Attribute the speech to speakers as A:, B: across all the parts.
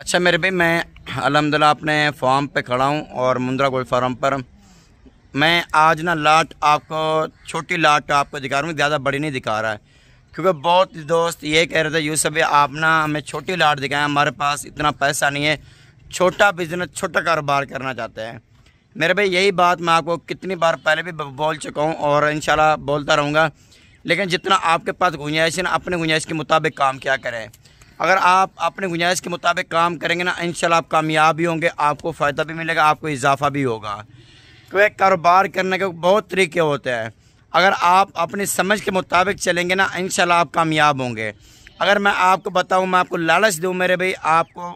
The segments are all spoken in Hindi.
A: अच्छा मेरे भाई मैं अलहमदिल्ला अपने फार्म पे खड़ा हूँ और मुंद्रा गोल फार्म पर मैं आज ना लाट आपको छोटी लाट आपको दिखा रहा हूँ ज़्यादा बड़ी नहीं दिखा रहा है क्योंकि बहुत दोस्त ये कह रहे थे यूसफ भाई आप ना हमें छोटी लाट दिखाएं हमारे पास इतना पैसा नहीं है छोटा बिजनेस छोटा कारोबार करना चाहते हैं मेरे भाई यही बात मैं आपको कितनी बार पहले भी बोल चुका हूँ और इन बोलता रहूँगा लेकिन जितना आपके पास गुंजाइश है ना अपने गुंजाइश के मुताबिक काम क्या करें अगर आप अपने गुंजाइश के मुताबिक काम करेंगे ना इन आप कामयाब भी होंगे आपको फ़ायदा भी मिलेगा आपको इजाफा भी होगा तो क्योंकि कारोबार करने के बहुत तरीके होते हैं अगर आप अपनी समझ के मुताबिक चलेंगे ना इन आप कामयाब होंगे अगर मैं आपको बताऊँ मैं आपको लालच दूँ मेरे भाई आपको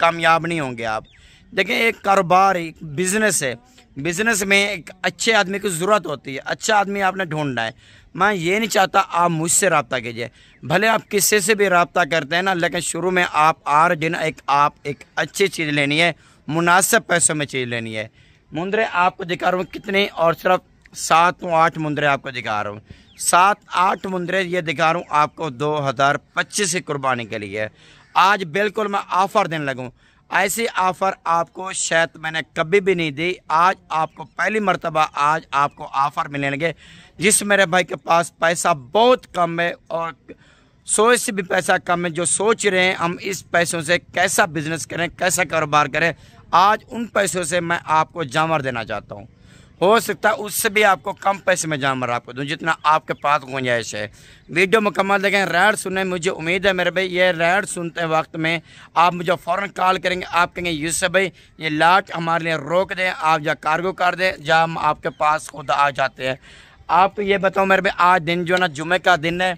A: कामयाब नहीं होंगे आप देखें एक कारोबार एक बिज़नेस है बिजनेस में एक अच्छे आदमी की ज़रूरत होती है अच्छा आदमी आपने ढूंढना है मैं ये नहीं चाहता आप मुझसे रबता कीजिए भले आप किसी से भी रबता करते हैं ना लेकिन शुरू में आप आर दिन एक आप एक अच्छी चीज़ लेनी है मुनासिब पैसों में चीज़ लेनी है मुंद्रे आपको दिखा रहा हूँ कितने और सिर्फ सात आठ मुंद्रे आपको दिखा रहा हूँ सात आठ मुंद्रे ये दिखा रहा हूँ आपको दो हज़ार पच्चीस की कुर्बानी के लिए आज बिल्कुल मैं ऑफ़र देने लगूँ ऐसी ऑफ़र आपको शायद मैंने कभी भी नहीं दी आज आपको पहली मरतबा आज आपको ऑफ़र मिलने लगे जिस मेरे भाई के पास पैसा बहुत कम है और सोच से भी पैसा कम है जो सोच रहे हैं हम इस पैसों से कैसा बिजनेस करें कैसा कारोबार करें आज उन पैसों से मैं आपको जानवर देना चाहता हूँ हो सकता है उससे भी आपको कम पैसे में जानवर आपको दूँ जितना आपके पास गुंजाइश है वीडियो मुकम्मल देखें रेड सुने मुझे उम्मीद है मेरे भाई ये रेड सुनते वक्त में आप मुझे फ़ौर कॉल करेंगे आप कहेंगे यूस भाई ये लाट हमारे लिए रोक दें आप जा कार्गो कर दें जहाँ हम आपके पास खुद आ जाते हैं आप तो ये बताओ मेरे भाई आज दिन जो ना जुमे का दिन है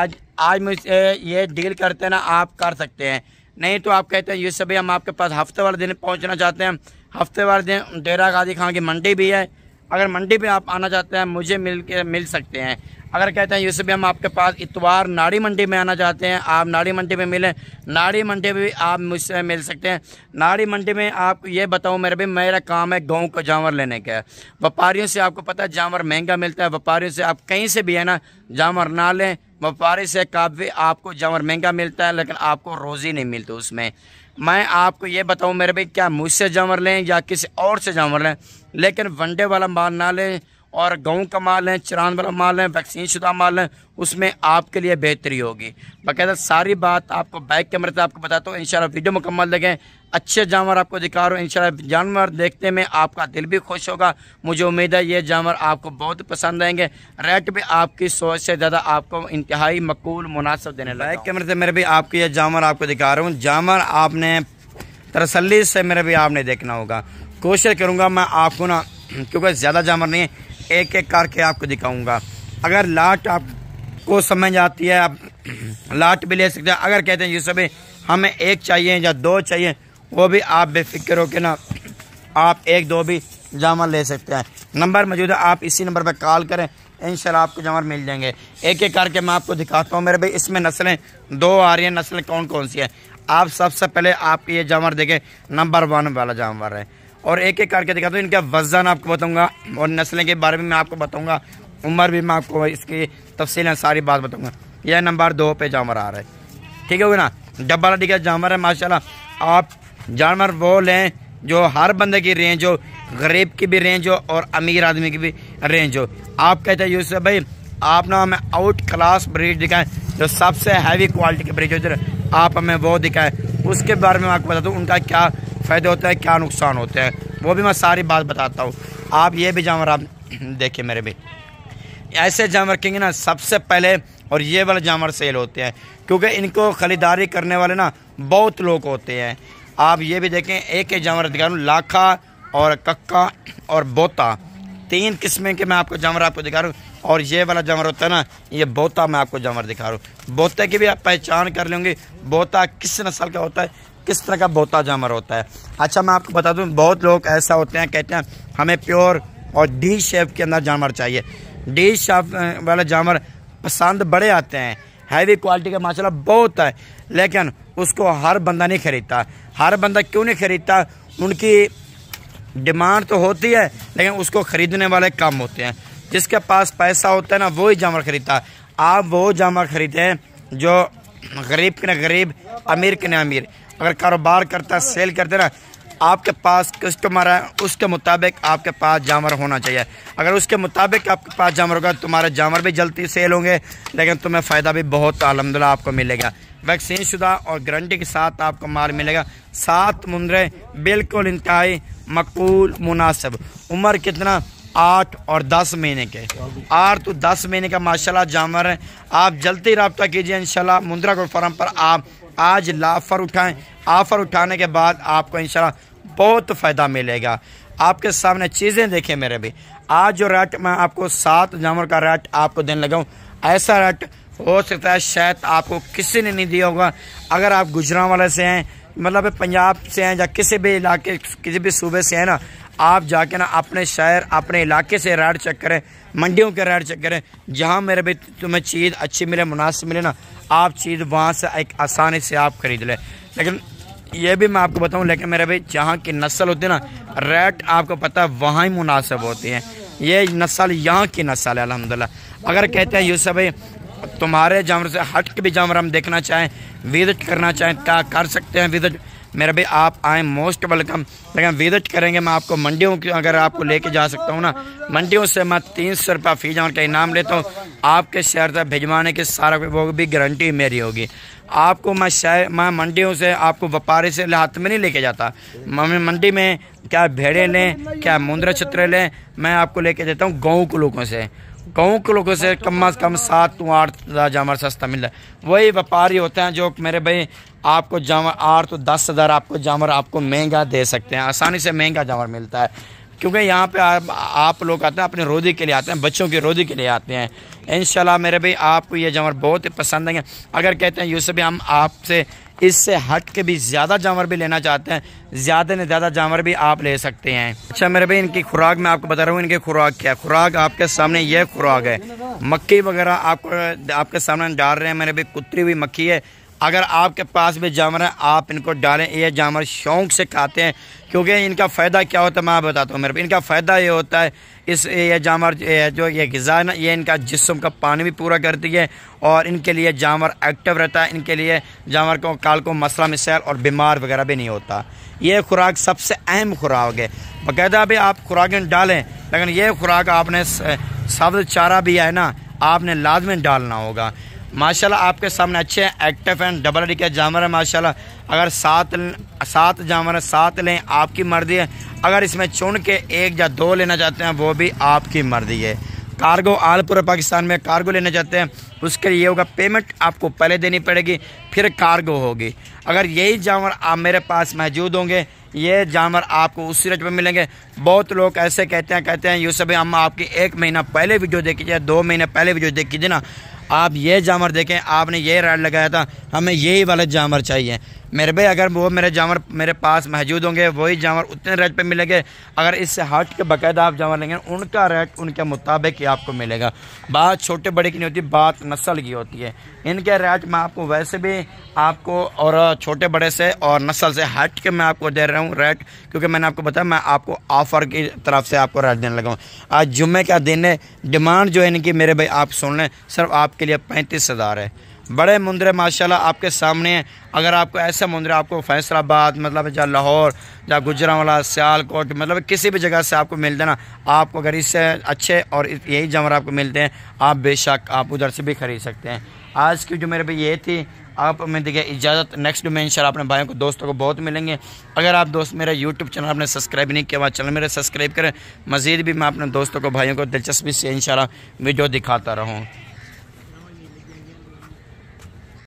A: आज आज मुझसे ये डील करते ना आप कर सकते हैं नहीं तो आप कहते हैं ये सभी हम आपके पास वाले दिन पहुँचना चाहते हैं वाले दिन डेरा गादी खां की मंडी भी है अगर मंडी में आप आना चाहते हैं मुझे मिल के मिल सकते हैं अगर कहते हैं यूसुफ हम आपके पास इतवार नाड़ी मंडी में आना चाहते हैं आप नाड़ी मंडी में मिलें नाड़ी मंडी में भी आप मुझसे मिल सकते हैं नाड़ी मंडी में आप ये बताऊँ मेरे भी मेरा काम है गाँव को जानवर लेने का व्यापारियों से आपको पता है जानवर महंगा मिलता है व्यापारियों से आप कहीं से भी है ना जानवर ना लें से काफ़ी आपको जमर महंगा मिलता है लेकिन आपको रोज़ी नहीं मिलती उसमें मैं आपको ये बताऊँ मेरे भाई क्या मुझसे जमर लें या किसी और से जमर लें लेकिन वनडे वाला माल ना लें और गेहूँ का माल लें चरान वाला माल लें वैक्सीन शुदा माल लें उसमें आपके लिए बेहतरी होगी बकायदा सारी बात आपको बैक कैमरे से आपको बताता हूँ इन वीडियो मुकम्मल देखें अच्छे जानवर आपको दिखा रहा हूँ इन जानवर देखने में आपका दिल भी खुश होगा मुझे उम्मीद है ये जानवर आपको बहुत पसंद आएंगे रेट भी आपकी सोच से ज़्यादा आपको इंतहाई मकूल मुनासब देने लगा कैमरे से मेरे भी आपको ये जानवर आपको दिखा रहा हूँ जानवर आपने तरसली से मेरे भी आपने देखना होगा कोशिश करूँगा मैं आपको ना क्योंकि ज़्यादा जानवर नहीं एक एक करके आपको दिखाऊँगा अगर लाट आपको समझ आती है आप लाट भी ले सकते हैं अगर कहते हैं यूसुफ हमें एक चाहिए या दो चाहिए वो भी आप बेफिक्र हो के ना आप एक दो भी जामा ले सकते हैं नंबर मौजूद है आप इसी नंबर पर कॉल करें इन आपको जामा मिल जाएंगे एक एक करके मैं आपको दिखाता हूँ मेरे भाई इसमें नस्लें दो आ रही हैं नस्लें कौन कौन सी हैं आप सबसे पहले आप ये जमर देखें नंबर वन वाला जानवर है और एक एक करके दिखाता हूँ इनका वजन आपको बताऊँगा और नस्लें के बारे में मैं आपको बताऊँगा उम्र भी मैं आपको इसकी तफसील सारी बात बताऊँगा यह नंबर दो पे जानवर आ रहा है ठीक है ना डब्बा डिगे जानवर है माशाला आप जानवर वो लें जो हर बंदे की रेंज हो गरीब की भी रेंज हो और अमीर आदमी की भी रेंज हो आप कहते हैं यूसुफ भाई आप ना हमें आउट क्लास ब्रिज दिखाएं जो सबसे हैवी क्वालिटी के ब्रिज हो हैं आप हमें वो दिखाएं उसके बारे में आपको बता दूँ उनका क्या फ़ायदा होता है क्या नुकसान होते हैं वो भी मैं सारी बात बताता हूँ आप ये भी जानवर आप देखें मेरे भी ऐसे जानवर कहेंगे ना सबसे पहले और ये वाले जानवर सेल होते हैं क्योंकि इनको ख़रीदारी करने वाले ना बहुत लोग होते हैं आप ये भी देखें एक एक जानवर दिखा रहा हूँ लाखा और कक्का और बोता तीन किस्में के मैं आपको जानवर आपको दिखा रहा हूँ और ये वाला जानवर होता है ना ये बोता मैं आपको जानवर दिखा रहा हूँ बोते की भी आप पहचान कर लेंगे बोता किस नस्ल का होता है किस तरह का बोता जानवर होता है अच्छा मैं आपको बता दूँ बहुत लोग ऐसा होते हैं कहते हैं हमें प्योर और डी शेप के अंदर जानवर चाहिए डी शेप वाला जानवर पसंद बड़े आते हैं हैवी क्वालिटी का माशाल्लाह बहुत है लेकिन उसको हर बंदा नहीं खरीदता हर बंदा क्यों नहीं खरीदता उनकी डिमांड तो होती है लेकिन उसको ख़रीदने वाले कम होते हैं जिसके पास पैसा होता है ना वो ही जानवर खरीदता आप वो जानवर ख़रीदें जो गरीब के ना गरीब अमीर के ना अमीर अगर कारोबार करता सेल करते ना आपके पास कस्टमर है उसके मुताबिक आपके पास जामर होना चाहिए अगर उसके मुताबिक आपके पास जामर होगा तुम्हारे जामर भी जल्दी सेल होंगे लेकिन तुम्हें फ़ायदा भी बहुत अलहमदिल्ला आपको मिलेगा वैक्सीन शुदा और गारंटी के साथ आपको माल मिलेगा सात मुंदरें बिल्कुल इंतहाई मकबूल मुनासिब उम्र कितना आठ और दस महीने के आठ तो दस महीने का माशाल्लाह जानवर है आप जल्दी रबता कीजिए इनशाला मुंद्रा गोल फार्म पर आप आज लाफर उठाएं आफर उठाने के बाद आपको इनशाला बहुत फ़ायदा मिलेगा आपके सामने चीज़ें देखें मेरे भी आज जो रेट मैं आपको सात जानवर का रेट आपको देने लगा ऐसा रेट हो सकता है शायद आपको किसी ने नहीं दिया होगा अगर आप गुजरा वाले से हैं मतलब पंजाब से हैं या किसी भी इलाके किसी भी सूबे से हैं ना आप जाके ना अपने शहर अपने इलाके से रेड चेक करें मंडियों के रेड चेक करें जहाँ मेरे भी तुम्हें चीज़ अच्छी मिले मुनासिब मिले ना आप चीज़ वहाँ से एक आसानी से आप ख़रीद लें लेकिन ये भी मैं आपको बताऊँ लेकिन मेरे भाई जहाँ की नस्ल होती है ना रेट आपको पता है वहाँ ही मुनासिब होती है ये नस्ल यहाँ की नस्ल है अलहमदिल्ला अगर कहते हैं यूसुफ भाई तुम्हारे जानवर से हट के भी जानवर हम देखना चाहें विज़िट करना चाहें क्या कर सकते हैं विज़िट मेरा भाई आप आए मोस्ट वेलकम लेकिन विजिट करेंगे मैं आपको मंडियों की अगर आपको लेके जा सकता हूँ ना मंडियों से मैं तीन सौ रुपया फ़ीस जमा का इनाम लेता हूँ आपके शहर तक भिजवाने की सारा वो भी गारंटी मेरी होगी आपको मैं शहर मैं मंडियों से आपको व्यापारी से हाथ में नहीं लेके जाता मैं मंडी में क्या भेड़े लें क्या मुंद्रा छत्र लें मैं आपको लेके देता हूँ गाँव के लोगों से गाँव के लोगों से कम अज़ कम सात टू आठ हज़ार जानवर सस्ता मिल रहा है वही व्यापारी होते हैं जो मेरे भाई आपको जानवर आठ तो दस हज़ार आपको जानवर आपको महंगा दे सकते हैं आसानी से महंगा जानवर मिलता है क्योंकि यहाँ पे आप, आप लोग आते हैं अपने रोदी के लिए आते हैं बच्चों की रोदी के लिए आते हैं इन मेरे भाई आपको ये जानवर बहुत ही पसंद आएंगे अगर कहते हैं यूसुफ हम आपसे इससे हट के भी ज़्यादा जानवर भी लेना चाहते हैं ज़्यादा से ज़्यादा जानवर भी आप ले सकते हैं अच्छा मेरे भाई इनकी खुराक मैं आपको बता रहा हूँ इनकी खुराक क्या है खुराक आपके सामने यह खुराक है मक्की वगैरह आपको आपके सामने डाल रहे हैं मेरे भाई कुत्ती हुई मक्खी है अगर आपके पास भी जानवर हैं आप इनको डालें ये जानवर शौक से खाते हैं क्योंकि इनका फ़ायदा क्या होता है मैं बताता हूँ मेरे इनका फ़ायदा ये होता है इस ये जानवर जो ये गज़ा है ना ये इनका जिसम का पानी भी पूरा करती है और इनके लिए जानवर एक्टिव रहता है इनके लिए जानवर को काल को मसला मिसाइल और बीमार वगैरह भी नहीं होता ये खुराक सबसे अहम खुराक है बाकायदा भी आप खुराकें डालें लेकिन ये खुराक आपने सब्ज चारा भी है ना आपने लाजमन डालना होगा माशाल्लाह आपके सामने अच्छे हैं एक्टिव हैं डबल डी के जानवर है माशाल्लाह अगर सात सात जानवर सात लें आपकी मर्जी है अगर इसमें चुन के एक या दो लेना चाहते हैं वो भी आपकी मर्जी है कार्गो आल पूरे पाकिस्तान में कार्गो लेना चाहते हैं उसके लिए होगा पेमेंट आपको पहले देनी पड़ेगी फिर कार्गो होगी अगर यही जानवर आप मेरे पास मौजूद होंगे ये जानवर आपको उसी रेट पर मिलेंगे बहुत लोग ऐसे कहते हैं कहते हैं यूसफ हम आपकी एक महीना पहले वीडियो देखी जाए दो महीने पहले वीडियो देखी जाए ना आप ये जामर देखें आपने ये रेड लगाया था हमें यही वाला जामर चाहिए मेरे भाई अगर वो मेरे जानवर मेरे पास मौजूद होंगे वही जानवर उतने रेट पे मिलेंगे अगर इससे हट के बाकायदा आप जानवर लेंगे उनका रेट उनके मुताबिक ही आपको मिलेगा बात छोटे बड़े की नहीं होती बात नस्ल की होती है इनके रेट मैं आपको वैसे भी आपको और छोटे बड़े से और नस्ल से हट के मैं आपको दे रहा हूँ रेट क्योंकि मैंने आपको बताया मैं आपको ऑफ़र की तरफ से आपको रेट देने लगा हूँ आज जुम्मे का दिन है डिमांड जो है इनकी मेरे भाई आप सुन लें सिर्फ आपके लिए पैंतीस हज़ार है बड़े मंदिर माशाल्लाह आपके सामने हैं अगर आपको ऐसे मंदिर आपको फैसलाबाद मतलब जहाँ लाहौर जहाँ गुजरावाला सियालकोट मतलब किसी भी जगह से आपको मिलते ना आपको अगर इससे अच्छे और यही जानवर आपको मिलते हैं आप बेशक आप उधर से भी ख़रीद सकते हैं आज की जो मेरे पे ये थी आप में देखिए इजाज़त नेक्स्ट डो में इंशाल्लाह अपने भाइयों को दोस्तों को बहुत मिलेंगे अगर आप दोस्त मेरा यूट्यूब चैनल आपने सब्सक्राइब नहीं किया चैनल मेरे सब्सक्राइब करें मज़ीद भी मैं अपने दोस्तों को भाइयों को दिलचस्पी से इंशाल्लाह वीडियो दिखाता रहूँ